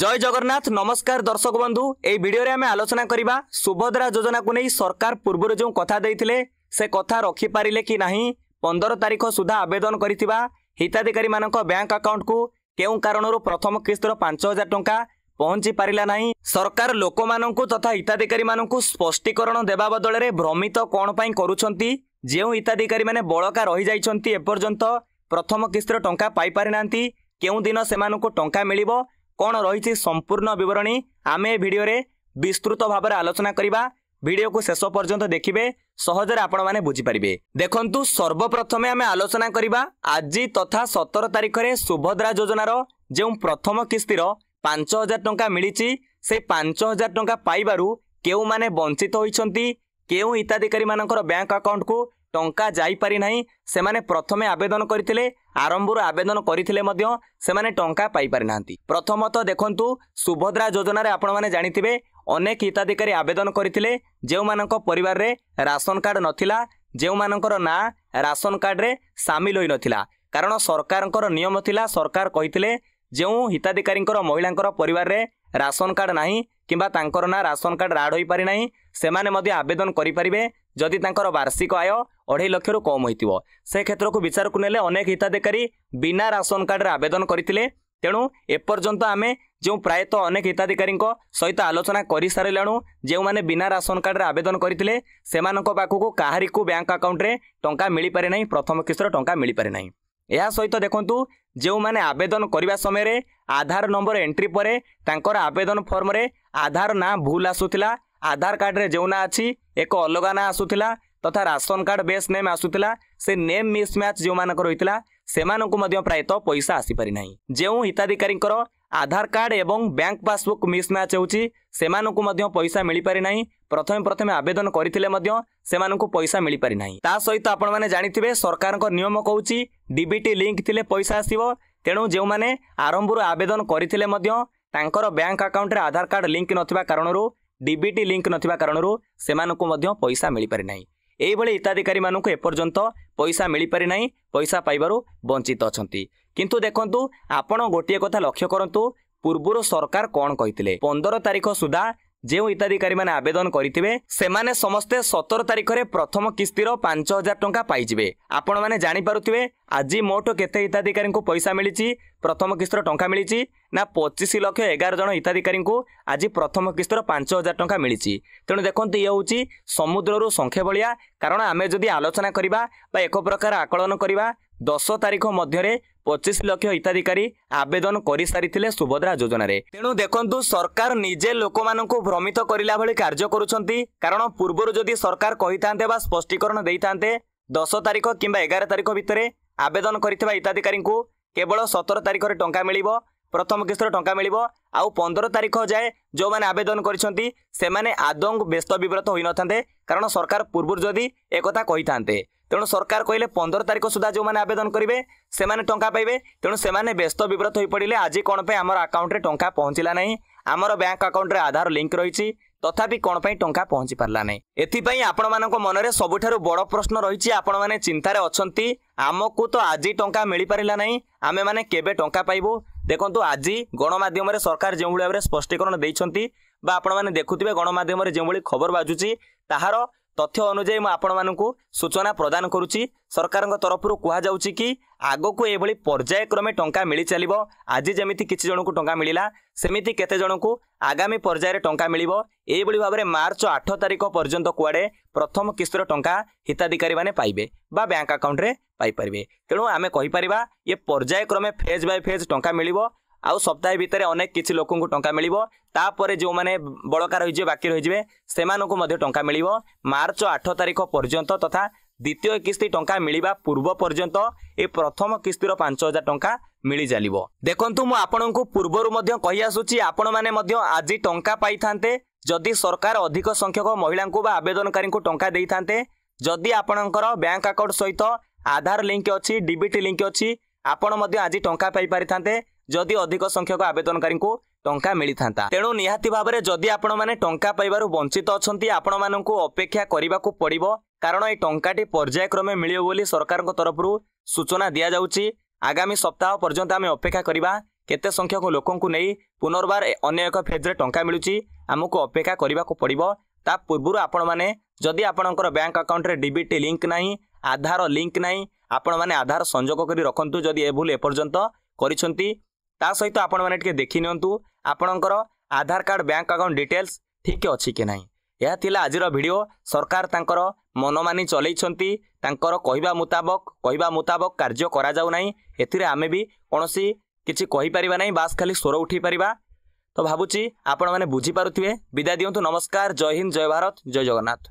ଜୟ ଜଗନ୍ନାଥ ନମସ୍କାର ଦର୍ଶକ ବନ୍ଧୁ ଏହି ଭିଡ଼ିଓରେ ଆମେ ଆଲୋଚନା କରିବା ସୁଭଦ୍ରା ଯୋଜନାକୁ ନେଇ ସରକାର ପୂର୍ବରୁ ଯେଉଁ କଥା ଦେଇଥିଲେ ସେ କଥା ରଖିପାରିଲେ କି ନାହିଁ ପନ୍ଦର ତାରିଖ ସୁଦ୍ଧା ଆବେଦନ କରିଥିବା ହିତାଧିକାରୀମାନଙ୍କ ବ୍ୟାଙ୍କ ଆକାଉଣ୍ଟକୁ କେଉଁ କାରଣରୁ ପ୍ରଥମ କିସ୍ତିର ପାଞ୍ଚ ହଜାର ଟଙ୍କା ପହଞ୍ଚି ପାରିଲା ନାହିଁ ସରକାର ଲୋକମାନଙ୍କୁ ତଥା ହିତାଧିକାରୀମାନଙ୍କୁ ସ୍ପଷ୍ଟୀକରଣ ଦେବା ବଦଳରେ ଭ୍ରମିତ କ'ଣ ପାଇଁ କରୁଛନ୍ତି ଯେଉଁ ହିତାଧିକାରୀମାନେ ବଳକା ରହିଯାଇଛନ୍ତି ଏପର୍ଯ୍ୟନ୍ତ ପ୍ରଥମ କିସ୍ତିର ଟଙ୍କା ପାଇପାରିନାହାନ୍ତି କେଉଁ ଦିନ ସେମାନଙ୍କୁ ଟଙ୍କା ମିଳିବ କ'ଣ ରହିଛି ସମ୍ପୂର୍ଣ୍ଣ ବିବରଣୀ ଆମେ ଏ ଭିଡ଼ିଓରେ ବିସ୍ତୃତ ଭାବରେ ଆଲୋଚନା କରିବା ଭିଡ଼ିଓକୁ ଶେଷ ପର୍ଯ୍ୟନ୍ତ ଦେଖିବେ ସହଜରେ ଆପଣମାନେ ବୁଝିପାରିବେ ଦେଖନ୍ତୁ ସର୍ବପ୍ରଥମେ ଆମେ ଆଲୋଚନା କରିବା ଆଜି ତଥା ସତର ତାରିଖରେ ସୁଭଦ୍ରା ଯୋଜନାର ଯେଉଁ ପ୍ରଥମ କିସ୍ତିର ପାଞ୍ଚ ହଜାର ଟଙ୍କା ମିଳିଛି ସେ ପାଞ୍ଚ ହଜାର ଟଙ୍କା ପାଇବାରୁ କେଉଁମାନେ ବଞ୍ଚିତ ହୋଇଛନ୍ତି କେଉଁ ହିତାଧିକାରୀମାନଙ୍କର ବ୍ୟାଙ୍କ ଆକାଉଣ୍ଟକୁ ଟଙ୍କା ଯାଇପାରିନାହିଁ ସେମାନେ ପ୍ରଥମେ ଆବେଦନ କରିଥିଲେ ଆରମ୍ଭରୁ ଆବେଦନ କରିଥିଲେ ମଧ୍ୟ ସେମାନେ ଟଙ୍କା ପାଇପାରିନାହାନ୍ତି ପ୍ରଥମତଃ ଦେଖନ୍ତୁ ସୁଭଦ୍ରା ଯୋଜନାରେ ଆପଣମାନେ ଜାଣିଥିବେ ଅନେକ ହିତାଧିକାରୀ ଆବେଦନ କରିଥିଲେ ଯେଉଁମାନଙ୍କ ପରିବାରରେ ରାସନ କାର୍ଡ଼ ନଥିଲା ଯେଉଁମାନଙ୍କର ନାଁ ରାସନ କାର୍ଡ଼ରେ ସାମିଲ ହୋଇନଥିଲା କାରଣ ସରକାରଙ୍କର ନିୟମ ଥିଲା ସରକାର କହିଥିଲେ ଯେଉଁ ହିତାଧିକାରୀଙ୍କର ମହିଳାଙ୍କର ପରିବାରରେ ରାସନ କାର୍ଡ଼ ନାହିଁ কিংবা তাঁর না রাশন কার্ড রাড হয়ে না সেমানে মধ্যে আবেদন করে পারিবে যদি তাঁর বার্ষিক আয় অঢ়াই লক্ষর কম হয়ে সে ক্ষেত্রক বিচারক নেলে অনেক হিতাধিকারী বিনা রাশন কার্ডে আবেদন করে তেণু এপর্যন্ত আমি যে প্রায়ত অনেক হিতাধিকারী সহিত আলোচনা করে সারে যে বিনা রাশন কার্ডে আবেদন করে সে পাখক কাহারিকু ব্যাঙ্ক আকাউন্টে টঙ্কা মিপারে না প্রথম কিস্তির টঙ্কা মিপারে না ଏହା ସହିତ ଦେଖନ୍ତୁ ଯେଉଁମାନେ ଆବେଦନ କରିବା ସମୟରେ ଆଧାର ନମ୍ବର ଏଣ୍ଟ୍ରି ପରେ ତାଙ୍କର ଆବେଦନ ଫର୍ମରେ ଆଧାର ନାଁ ଭୁଲ ଆସୁଥିଲା ଆଧାର କାର୍ଡ଼ରେ ଯେଉଁ ନାଁ ଅଛି ଏକ ଅଲଗା ନାଁ ଆସୁଥିଲା ତଥା ରାସନ କାର୍ଡ଼ ବେସ୍ ନେମ୍ ଆସୁଥିଲା ସେ ନେମ୍ ମିସ୍ ମ୍ୟାଚ୍ ଯେଉଁମାନଙ୍କର ହୋଇଥିଲା ସେମାନଙ୍କୁ ମଧ୍ୟ ପ୍ରାୟତଃ ପଇସା ଆସିପାରି ନାହିଁ ଯେଉଁ ହିତାଧିକାରୀଙ୍କର ଆଧାର କାର୍ଡ଼ ଏବଂ ବ୍ୟାଙ୍କ ପାସ୍ବୁକ୍ ମିସ୍ମ୍ୟାଚ୍ ହେଉଛି ସେମାନଙ୍କୁ ମଧ୍ୟ ପଇସା ମିଳିପାରିନାହିଁ ପ୍ରଥମେ ପ୍ରଥମେ ଆବେଦନ କରିଥିଲେ ମଧ୍ୟ ସେମାନଙ୍କୁ ପଇସା ମିଳିପାରିନାହିଁ ତା ସହିତ ଆପଣମାନେ ଜାଣିଥିବେ ସରକାରଙ୍କ ନିୟମ କହୁଛି ଡିବିଟି ଲିଙ୍କ୍ ଥିଲେ ପଇସା ଆସିବ ତେଣୁ ଯେଉଁମାନେ ଆରମ୍ଭରୁ ଆବେଦନ କରିଥିଲେ ମଧ୍ୟ ତାଙ୍କର ବ୍ୟାଙ୍କ ଆକାଉଣ୍ଟରେ ଆଧାର କାର୍ଡ଼ ଲିଙ୍କ୍ ନଥିବା କାରଣରୁ ଡିବିଟି ଲିଙ୍କ୍ ନଥିବା କାରଣରୁ ସେମାନଙ୍କୁ ମଧ୍ୟ ପଇସା ମିଳିପାରିନାହିଁ ଏହିଭଳି ହିତାଧିକାରୀମାନଙ୍କୁ ଏପର୍ଯ୍ୟନ୍ତ ପଇସା ମିଳିପାରି ନାହିଁ ପଇସା ପାଇବାରୁ ବଞ୍ଚିତ ଅଛନ୍ତି କିନ୍ତୁ ଦେଖନ୍ତୁ ଆପଣ ଗୋଟିଏ କଥା ଲକ୍ଷ୍ୟ କରନ୍ତୁ ପୂର୍ବରୁ ସରକାର କ'ଣ କହିଥିଲେ ପନ୍ଦର ତାରିଖ ସୁଦ୍ଧା ଯେଉଁ ହିତାଧିକାରୀମାନେ ଆବେଦନ କରିଥିବେ ସେମାନେ ସମସ୍ତେ ସତର ତାରିଖରେ ପ୍ରଥମ କିସ୍ତିର ପାଞ୍ଚ ହଜାର ଟଙ୍କା ପାଇଯିବେ ଆପଣମାନେ ଜାଣିପାରୁଥିବେ ଆଜି ମୋଟ କେତେ ହିତାଧିକାରୀଙ୍କୁ ପଇସା ମିଳିଛି ପ୍ରଥମ କିସ୍ତିର ଟଙ୍କା ମିଳିଛି ନା ପଚିଶ ଲକ୍ଷ ଏଗାର ଜଣ ହିତାଧିକାରୀଙ୍କୁ ଆଜି ପ୍ରଥମ କିସ୍ତିର ପାଞ୍ଚ ହଜାର ଟଙ୍କା ମିଳିଛି ତେଣୁ ଦେଖନ୍ତୁ ଇଏ ହେଉଛି ସମୁଦ୍ରରୁ ସଂଖ୍ୟା ଭଳିଆ କାରଣ ଆମେ ଯଦି ଆଲୋଚନା କରିବା ବା ଏକ ପ୍ରକାର ଆକଳନ କରିବା দশ তারিখ মধ্যে পঁচিশ লক্ষ হিতাধিকারী আবেদন করে সারিলে সুভদ্রা যোজনার তেণু দেখুন সরকার নিজে লোক ভ্রমিত করা ভাবে কার্য করছেন কারণ পূর্বর যদি সরকার কে বা স্পষ্টীকরণ দিয়ে দশ তারিখ কিংবা এগার তারিখ ভিতরে আবেদন করে হিতাধিকারী কেবল সতের তারিখের টঙ্কা মিলব প্রথম কিস্তির টঙ্কা মিলব আউ পনেরো তারিখ যায় যে আবেদন করেছেন সে আদৌ ব্যস্ত বিব্রত হয়ে নথাতে কারণ সরকার পূর্ব যদি একথা কে ତେଣୁ ସରକାର କହିଲେ ପନ୍ଦର ତାରିଖ ସୁଦ୍ଧା ଯେଉଁମାନେ ଆବେଦନ କରିବେ ସେମାନେ ଟଙ୍କା ପାଇବେ ତେଣୁ ସେମାନେ ବ୍ୟସ୍ତ ବିବ୍ରତ ହୋଇପଡ଼ିଲେ ଆଜି କ'ଣ ପାଇଁ ଆମର ଆକାଉଣ୍ଟରେ ଟଙ୍କା ପହଞ୍ଚିଲା ନାହିଁ ଆମର ବ୍ୟାଙ୍କ ଆକାଉଣ୍ଟରେ ଆଧାର ଲିଙ୍କ ରହିଛି ତଥାପି କ'ଣ ପାଇଁ ଟଙ୍କା ପହଞ୍ଚି ପାରିଲା ନାହିଁ ଏଥିପାଇଁ ଆପଣମାନଙ୍କ ମନରେ ସବୁଠାରୁ ବଡ଼ ପ୍ରଶ୍ନ ରହିଛି ଆପଣମାନେ ଚିନ୍ତାରେ ଅଛନ୍ତି ଆମକୁ ତ ଆଜି ଟଙ୍କା ମିଳିପାରିଲା ନାହିଁ ଆମେମାନେ କେବେ ଟଙ୍କା ପାଇବୁ ଦେଖନ୍ତୁ ଆଜି ଗଣମାଧ୍ୟମରେ ସରକାର ଯେଉଁଭଳି ଭାବରେ ସ୍ପଷ୍ଟୀକରଣ ଦେଇଛନ୍ତି বা ଆପଣମାନେ ଦେଖୁଥିବେ ଗଣମାଧ୍ୟମରେ ଯେଉଁଭଳି ଖବର ବାଜୁଛି ତାହାର ତଥ୍ୟ ଅନୁଯାୟୀ ମୁଁ ଆପଣମାନଙ୍କୁ ସୂଚନା ପ୍ରଦାନ କରୁଛି ସରକାରଙ୍କ ତରଫରୁ କୁହାଯାଉଛି କି ଆଗକୁ ଏଭଳି ପର୍ଯ୍ୟାୟକ୍ରମେ ଟଙ୍କା ମିଳିଚାଲିବ ଆଜି ଯେମିତି କିଛି ଜଣଙ୍କୁ ଟଙ୍କା ମିଳିଲା ସେମିତି କେତେ ଜଣଙ୍କୁ ଆଗାମୀ ପର୍ଯ୍ୟାୟରେ ଟଙ୍କା ମିଳିବ ଏହିଭଳି ଭାବରେ ମାର୍ଚ୍ଚ ଆଠ ତାରିଖ ପର୍ଯ୍ୟନ୍ତ କୁଆଡ଼େ ପ୍ରଥମ କିସ୍ତିର ଟଙ୍କା ହିତାଧିକାରୀମାନେ ପାଇବେ ବା ବ୍ୟାଙ୍କ ଆକାଉଣ୍ଟରେ ପାଇପାରିବେ ତେଣୁ ଆମେ କହିପାରିବା ଏ ପର୍ଯ୍ୟାୟକ୍ରମେ ଫେଜ୍ ବାଇ ଫେଜ୍ ଟଙ୍କା ମିଳିବ ଆଉ ସପ୍ତାହେ ଭିତରେ ଅନେକ କିଛି ଲୋକଙ୍କୁ ଟଙ୍କା ମିଳିବ ତାପରେ ଯେଉଁମାନେ ବଳକା ରହିଯିବେ ବାକି ରହିଯିବେ ସେମାନଙ୍କୁ ମଧ୍ୟ ଟଙ୍କା ମିଳିବ ମାର୍ଚ୍ଚ ଆଠ ତାରିଖ ପର୍ଯ୍ୟନ୍ତ ତଥା ଦ୍ୱିତୀୟ କିସ୍ତି ଟଙ୍କା ମିଳିବା ପୂର୍ବ ପର୍ଯ୍ୟନ୍ତ ଏ ପ୍ରଥମ କିସ୍ତିର ପାଞ୍ଚ ହଜାର ଟଙ୍କା ମିଳିଚାଲିବ ଦେଖନ୍ତୁ ମୁଁ ଆପଣଙ୍କୁ ପୂର୍ବରୁ ମଧ୍ୟ କହିଆସୁଛି ଆପଣମାନେ ମଧ୍ୟ ଆଜି ଟଙ୍କା ପାଇଥାନ୍ତେ ଯଦି ସରକାର ଅଧିକ ସଂଖ୍ୟକ ମହିଳାଙ୍କୁ ବା ଆବେଦନକାରୀଙ୍କୁ ଟଙ୍କା ଦେଇଥାନ୍ତେ ଯଦି ଆପଣଙ୍କର ବ୍ୟାଙ୍କ ଆକାଉଣ୍ଟ ସହିତ ଆଧାର ଲିଙ୍କ ଅଛି ଡିବିଟି ଲିଙ୍କ ଅଛି ଆପଣ ମଧ୍ୟ ଆଜି ଟଙ୍କା ପାଇପାରିଥାନ୍ତେ ଯଦି ଅଧିକ ସଂଖ୍ୟକ ଆବେଦନକାରୀଙ୍କୁ ଟଙ୍କା ମିଳିଥାନ୍ତା ତେଣୁ ନିହାତି ଭାବରେ ଯଦି ଆପଣମାନେ ଟଙ୍କା ପାଇବାରୁ ବଞ୍ଚିତ ଅଛନ୍ତି ଆପଣମାନଙ୍କୁ ଅପେକ୍ଷା କରିବାକୁ ପଡ଼ିବ କାରଣ ଏହି ଟଙ୍କାଟି ପର୍ଯ୍ୟାୟକ୍ରମେ ମିଳିବ ବୋଲି ସରକାରଙ୍କ ତରଫରୁ ସୂଚନା ଦିଆଯାଉଛି ଆଗାମୀ ସପ୍ତାହ ପର୍ଯ୍ୟନ୍ତ ଆମେ ଅପେକ୍ଷା କରିବା କେତେ ସଂଖ୍ୟକ ଲୋକଙ୍କୁ ନେଇ ପୁନର୍ବାର ଅନ୍ୟ ଏକ ଫେଜ୍ରେ ଟଙ୍କା ମିଳୁଛି ଆମକୁ ଅପେକ୍ଷା କରିବାକୁ ପଡ଼ିବ ତା ପୂର୍ବରୁ ଆପଣମାନେ ଯଦି ଆପଣଙ୍କର ବ୍ୟାଙ୍କ ଆକାଉଣ୍ଟରେ ଡିବିଟି ଲିଙ୍କ୍ ନାହିଁ ଆଧାର ଲିଙ୍କ୍ ନାହିଁ ଆପଣମାନେ ଆଧାର ସଂଯୋଗ କରି ରଖନ୍ତୁ ଯଦି ଏ ଭୁଲ ଏପର୍ଯ୍ୟନ୍ତ କରିଛନ୍ତି ତା ସହିତ ଆପଣମାନେ ଟିକେ ଦେଖି ନିଅନ୍ତୁ ଆପଣଙ୍କର Aadhaar card bank account details ଠିକ୍ ଅଛି କି ନାହିଁ ଏହା ଥିଲା ଆଜିର ଭିଡ଼ିଓ ସରକାର ତାଙ୍କର ମନମାନି ଚଲେଇଛନ୍ତି ତାଙ୍କର କହିବା ମୁତାବକ କହିବା ମୁତାବକ କାର୍ଯ୍ୟ କରାଯାଉ ନାହିଁ ଏଥିରେ ଆମେ ବି କୌଣସି କିଛି କହିପାରିବା ନାହିଁ ବାସ୍ ଖାଲି ସ୍ୱର ଉଠାଇପାରିବା ତ ଭାବୁଛି ଆପଣମାନେ ବୁଝିପାରୁଥିବେ ବିଦାୟ ଦିଅନ୍ତୁ ନମସ୍କାର ଜୟ ହିନ୍ଦ ଜୟ ଭାରତ ଜୟ ଜଗନ୍ନାଥ